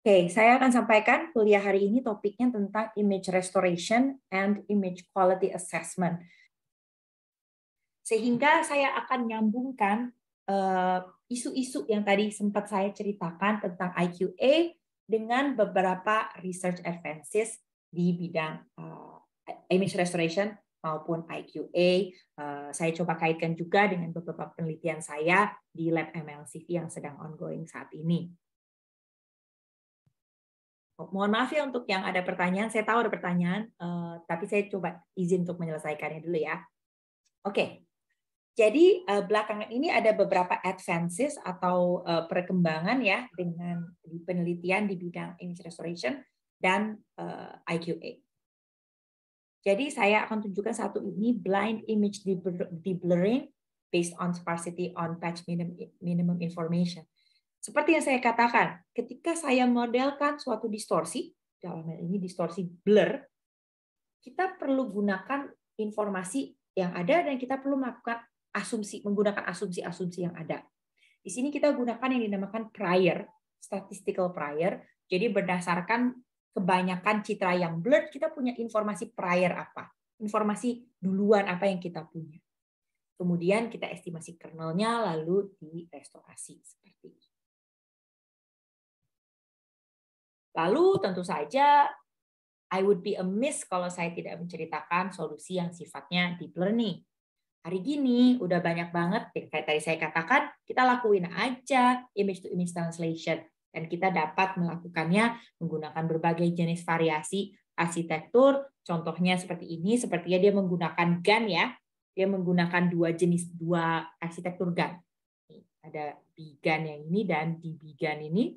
Oke, okay, saya akan sampaikan kuliah hari ini topiknya tentang image restoration and image quality assessment. Sehingga saya akan nyambungkan eh, isu-isu uh, yang tadi sempat saya ceritakan tentang IQA dengan beberapa research advances di bidang uh, image restoration maupun IQA. Uh, eh, saya coba kaitkan juga dengan beberapa penelitian saya di lab MLCV yang sedang ongoing saat ini. Mohon maaf ya untuk yang ada pertanyaan. Saya tahu ada pertanyaan, eh, tapi saya coba izin untuk menyelesaikannya dulu ya. Oke. Okay. Jadi eh, belakangan ini ada beberapa advances atau eh, perkembangan ya dengan penelitian di bidang image restoration dan IQA. Jadi saya akan tunjukkan satu ini blind image deblurring based on sparsity on patch minimum information. Seperti yang saya katakan, ketika saya modelkan suatu distorsi, dalam hal ini distorsi blur, kita perlu gunakan informasi yang ada dan kita perlu melakukan asumsi menggunakan asumsi-asumsi yang ada. Di sini kita gunakan yang dinamakan prior, statistical prior. Jadi berdasarkan kebanyakan citra yang blur, kita punya informasi prior apa? Informasi duluan apa yang kita punya. Kemudian kita estimasi kernelnya lalu di-restorasi seperti ini. Lalu tentu saja I would be amiss kalau saya tidak menceritakan solusi yang sifatnya deep learning. Hari gini udah banyak banget, kayak tadi saya katakan, kita lakuin aja image to image translation. Dan kita dapat melakukannya menggunakan berbagai jenis variasi arsitektur. Contohnya seperti ini, sepertinya dia menggunakan GAN ya. Dia menggunakan dua jenis, dua arsitektur GAN. Ada bigan yang ini dan di bigan ini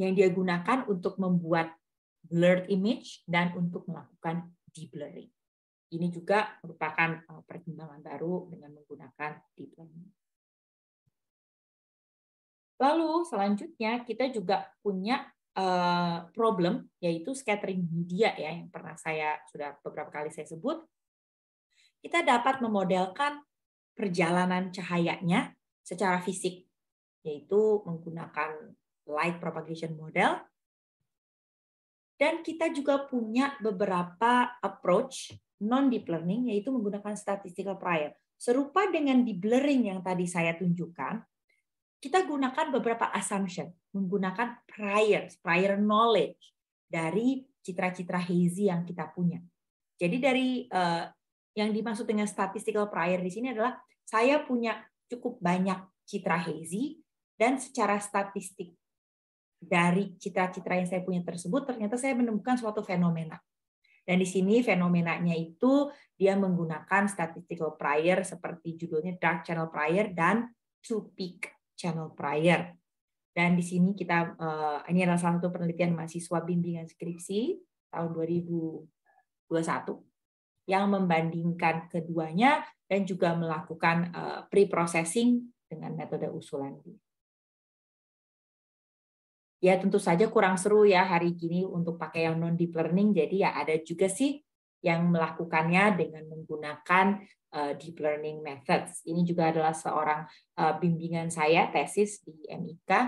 yang dia gunakan untuk membuat blurred image dan untuk melakukan deblurring. Ini juga merupakan uh, perkembangan baru dengan menggunakan deep learning. Lalu selanjutnya kita juga punya uh, problem yaitu scattering media ya yang pernah saya sudah beberapa kali saya sebut. Kita dapat memodelkan perjalanan cahayanya secara fisik yaitu menggunakan light propagation model. Dan kita juga punya beberapa approach non-deep learning, yaitu menggunakan statistical prior. Serupa dengan deep learning yang tadi saya tunjukkan, kita gunakan beberapa assumption, menggunakan prior, prior knowledge dari citra-citra hazy yang kita punya. Jadi dari eh, yang dimaksud dengan statistical prior di sini adalah saya punya cukup banyak citra hazy dan secara statistik dari citra-citra yang saya punya tersebut ternyata saya menemukan suatu fenomena. Dan di sini fenomenanya itu dia menggunakan statistical prior seperti judulnya dark channel prior dan two peak channel prior. Dan di sini kita eh, ini adalah salah satu penelitian mahasiswa bimbingan skripsi tahun 2021 yang membandingkan keduanya dan juga melakukan eh, pre-processing dengan metode usulan ya tentu saja kurang seru ya hari ini untuk pakai yang non deep learning. Jadi ya ada juga sih yang melakukannya dengan menggunakan uh, deep learning methods. Ini juga adalah seorang uh, bimbingan saya tesis di MIK uh,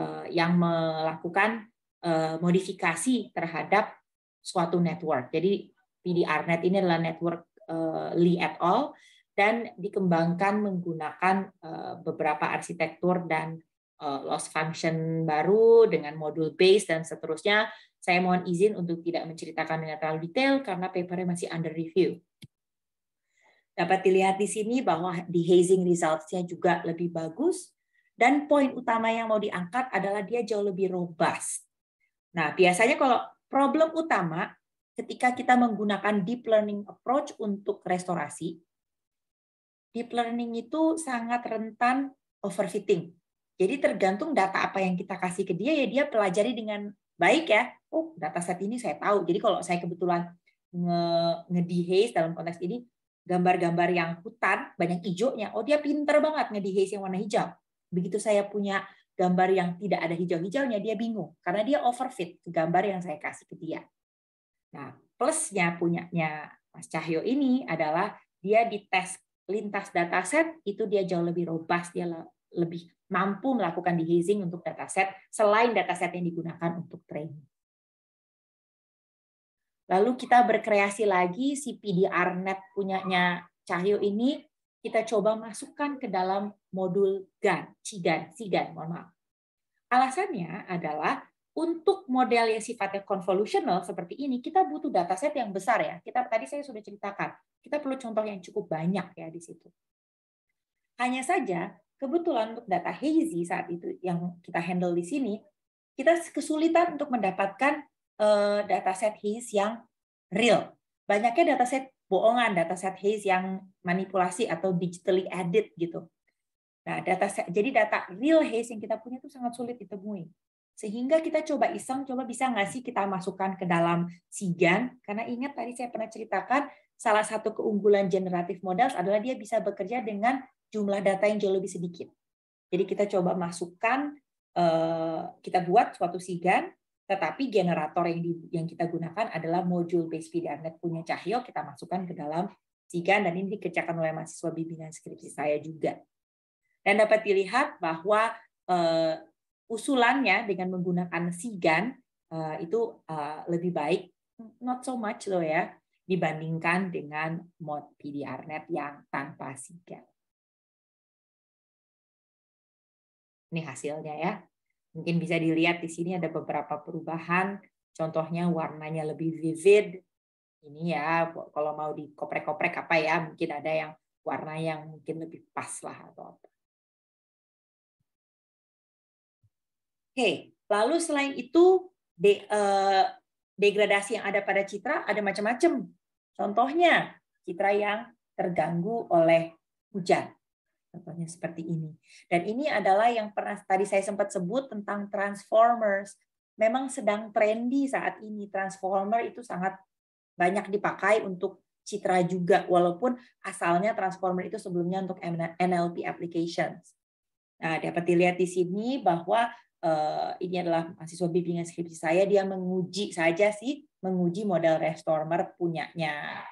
eh, yang melakukan uh, modifikasi terhadap suatu network. Jadi PDRNet ini adalah network uh, Lee et al dan dikembangkan menggunakan beberapa arsitektur dan Eh, loss function baru dengan modul base dan seterusnya. Saya mohon izin untuk tidak menceritakan dengan terlalu detail karena papernya masih under review. Dapat dilihat di sini bahwa di hazing results-nya juga lebih bagus dan poin utama yang mau diangkat adalah dia jauh lebih robust. Nah, biasanya kalau problem utama ketika kita menggunakan deep learning approach untuk restorasi, deep learning itu sangat rentan overfitting jadi tergantung data apa yang kita kasih ke dia ya dia pelajari dengan baik ya. Oh, data set ini saya tahu. Jadi kalau saya kebetulan nge, nge dalam konteks ini gambar-gambar yang hutan banyak hijaunya. Oh, dia pinter banget nge yang warna hijau. Begitu saya punya gambar yang tidak ada hijau-hijaunya dia bingung karena dia overfit ke gambar yang saya kasih ke dia. Nah, plusnya punyanya Mas Cahyo ini adalah dia dites lintas data set itu dia jauh lebih robust, dia lebih mampu melakukan dehazing untuk dataset selain dataset yang digunakan untuk training. Lalu kita berkreasi lagi si PDR net punyanya Cahyo ini kita coba masukkan ke dalam modul GAN, CIGAN, CIGAN, mohon maaf. Alasannya adalah untuk model yang sifatnya convolutional seperti ini, kita butuh dataset yang besar ya. Kita tadi saya sudah ceritakan, kita perlu contoh yang cukup banyak ya di situ. Hanya saja Kebetulan untuk data hazy saat itu yang kita handle di sini, kita kesulitan untuk mendapatkan uh, eh, dataset hazy yang real. Banyaknya dataset bohongan, dataset hazy yang manipulasi atau digitally added gitu. Nah, data jadi data real haze yang kita punya itu sangat sulit ditemui. Sehingga kita coba iseng, coba bisa nggak sih kita masukkan ke dalam SIGAN? Karena ingat tadi saya pernah ceritakan, salah satu keunggulan generatif models adalah dia bisa bekerja dengan jumlah data yang jauh lebih sedikit. Jadi kita coba masukkan, eh, kita buat suatu sigan, tetapi generator yang, di, yang kita gunakan adalah modul base VDRNet punya Cahyo, kita masukkan ke dalam sigan, dan ini dikerjakan oleh mahasiswa bimbingan skripsi saya juga. Dan dapat dilihat bahwa uh, usulannya dengan menggunakan sigan uh, itu uh, lebih baik, not so much loh ya, dibandingkan dengan mod PDRNet yang tanpa sigan. Ini hasilnya ya. Mungkin bisa dilihat di sini ada beberapa perubahan. Contohnya warnanya lebih vivid. Ini ya, kalau mau dikoprek-koprek apa ya, mungkin ada yang warna yang mungkin lebih pas lah atau apa. Oke, lalu selain itu de, eh, degradasi yang ada pada citra ada macam-macam. Contohnya citra yang terganggu oleh hujan. Contohnya seperti ini. Dan ini adalah yang pernah tadi saya sempat sebut tentang transformers. Memang sedang trendy saat ini. Transformer itu sangat banyak dipakai untuk citra juga, walaupun asalnya transformer itu sebelumnya untuk NLP applications. Nah, dapat dilihat di sini bahwa uh, ini adalah mahasiswa bimbingan skripsi saya, dia menguji saja sih, menguji model transformer punyanya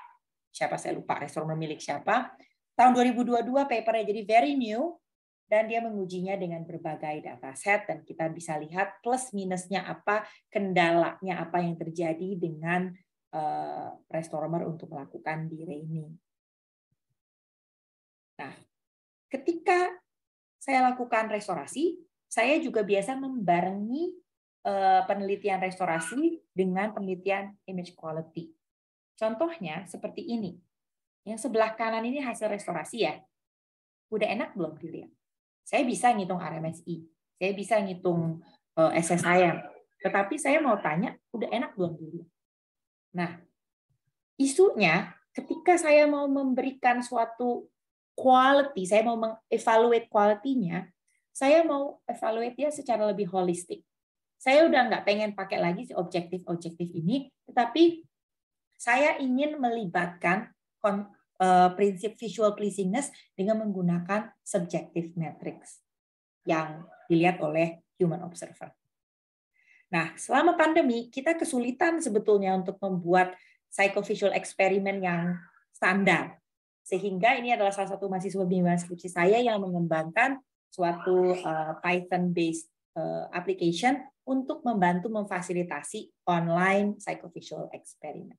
siapa saya lupa, reformer milik siapa. Tahun 2022 papernya jadi very new dan dia mengujinya dengan berbagai data set dan kita bisa lihat plus minusnya apa, kendalanya apa yang terjadi dengan uh, eh, restorer untuk melakukan ini. Nah, ketika saya lakukan restorasi, saya juga biasa membarengi uh, penelitian restorasi dengan penelitian image quality. Contohnya seperti ini. Yang sebelah kanan ini hasil restorasi ya. Udah enak belum dilihat? Saya bisa ngitung RMSI, saya bisa ngitung eh, SSIM. Tetapi saya mau tanya, udah enak belum dulu. Nah, isunya ketika saya mau memberikan suatu quality, saya mau mengevaluate quality-nya, saya mau evaluate dia secara lebih holistik. Saya udah nggak pengen pakai lagi si objektif-objektif ini, tetapi saya ingin melibatkan Eh, prinsip visual pleasingness dengan menggunakan subjective metrics yang dilihat oleh human observer. Nah, selama pandemi kita kesulitan sebetulnya untuk membuat psychovisual eksperimen yang standar. Sehingga ini adalah salah satu mahasiswa bimbingan skripsi saya yang mengembangkan suatu eh, Python based eh, application untuk membantu memfasilitasi online psychovisual eksperimen.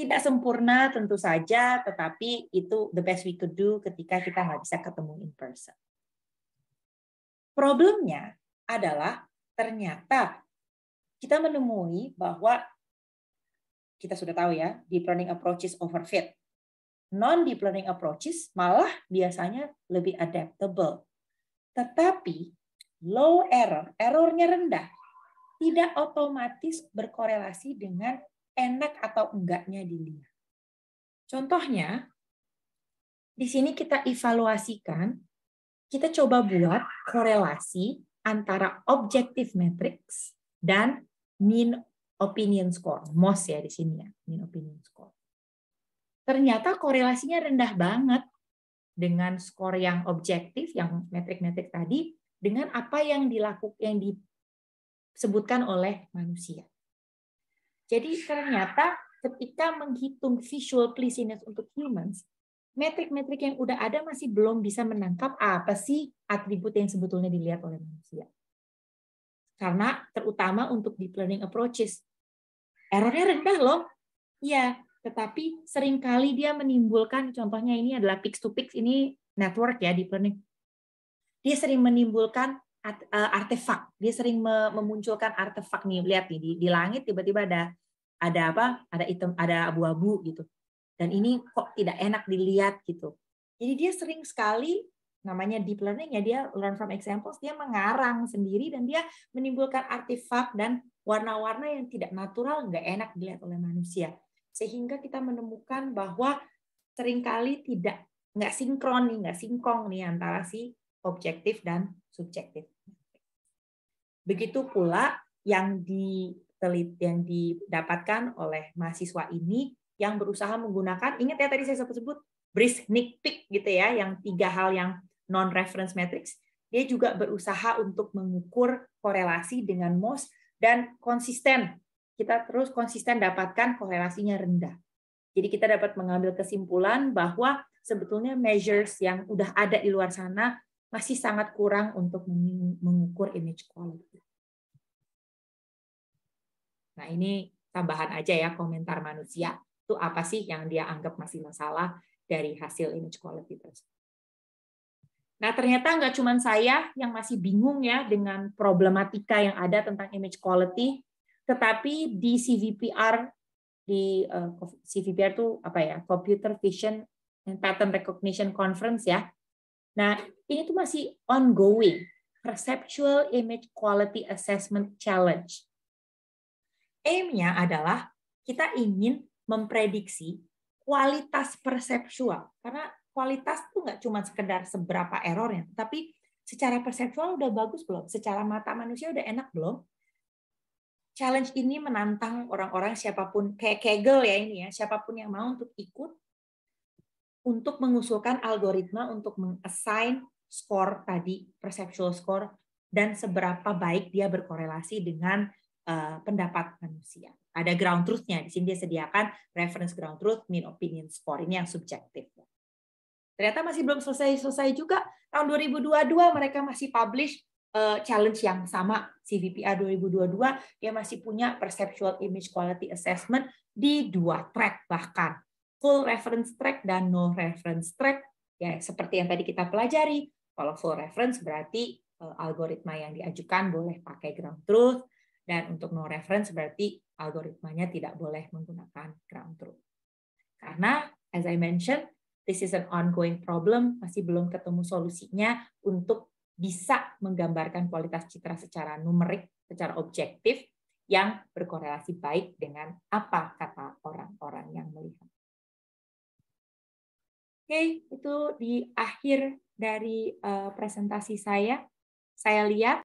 Tidak sempurna tentu saja, tetapi itu the best we could do ketika kita nggak bisa ketemu in person. Problemnya adalah ternyata kita menemui bahwa kita sudah tahu ya, deep learning approaches overfit. Non deep learning approaches malah biasanya lebih adaptable. Tetapi low error, errornya rendah, tidak otomatis berkorelasi dengan enak atau enggaknya dilihat. Contohnya, di sini kita evaluasikan, kita coba buat korelasi antara objektif matrix dan mean opinion score, MOS ya di sini ya, mean opinion score. Ternyata korelasinya rendah banget dengan skor yang objektif, yang metrik-metrik tadi, dengan apa yang dilakukan, yang disebutkan oleh manusia. Jadi ternyata ketika menghitung visual pleasiness untuk humans, metrik-metrik yang udah ada masih belum bisa menangkap apa sih atribut yang sebetulnya dilihat oleh manusia. Karena terutama untuk deep learning approaches, errornya rendah loh. Iya, tetapi seringkali dia menimbulkan, contohnya ini adalah pix to pix, ini network ya deep learning. Dia sering menimbulkan Eh, artefak. Dia sering memunculkan artefak nih. Lihat nih di, langit tiba-tiba ada ada apa? Ada item, ada abu-abu gitu. Dan ini kok tidak enak dilihat gitu. Jadi dia sering sekali namanya deep learning ya dia learn from examples dia mengarang sendiri dan dia menimbulkan artefak dan warna-warna yang tidak natural nggak enak dilihat oleh manusia sehingga kita menemukan bahwa seringkali tidak nggak sinkron nih nggak sinkong nih antara si objektif dan subjektif. Begitu pula yang ditelit yang didapatkan oleh mahasiswa ini yang berusaha menggunakan ingat ya tadi saya sebut sebut brisk nick pick gitu ya yang tiga hal yang non reference matrix dia juga berusaha untuk mengukur korelasi dengan MOS dan konsisten kita terus konsisten dapatkan korelasinya rendah jadi kita dapat mengambil kesimpulan bahwa sebetulnya measures yang udah ada di luar sana masih sangat kurang untuk mengukur image quality. Nah, ini tambahan aja ya komentar manusia. Itu apa sih yang dia anggap masih masalah dari hasil image quality tersebut. Nah, ternyata nggak cuma saya yang masih bingung ya dengan problematika yang ada tentang image quality, tetapi di CVPR, di eh, CVPR itu apa ya, Computer Vision and Pattern Recognition Conference ya, Nah, ini tuh masih ongoing Perceptual Image Quality Assessment Challenge. Aim-nya adalah kita ingin memprediksi kualitas perceptual, karena kualitas tuh nggak cuma sekedar seberapa errornya, tapi secara perceptual udah bagus belum? Secara mata manusia udah enak belum? Challenge ini menantang orang-orang siapapun kayak Kegel ya ini ya, siapapun yang mau untuk ikut untuk mengusulkan algoritma untuk mengassign skor tadi, perceptual score, dan seberapa baik dia berkorelasi dengan uh, pendapat manusia. Ada ground truth-nya. Di sini dia sediakan reference ground truth, mean opinion score. Ini yang subjektif. Ternyata masih belum selesai-selesai juga. Tahun 2022 mereka masih publish uh, challenge yang sama CVPA 2022. Dia masih punya perceptual image quality assessment di dua track bahkan full reference track dan no reference track. Ya, seperti yang tadi kita pelajari, kalau full reference berarti eh, algoritma yang diajukan boleh pakai ground truth dan untuk no reference berarti algoritmanya tidak boleh menggunakan ground truth. Karena as I mentioned, this is an ongoing problem, masih belum ketemu solusinya untuk bisa menggambarkan kualitas citra secara numerik, secara objektif yang berkorelasi baik dengan apa kata Oke, itu di akhir dari uh, presentasi saya. Saya lihat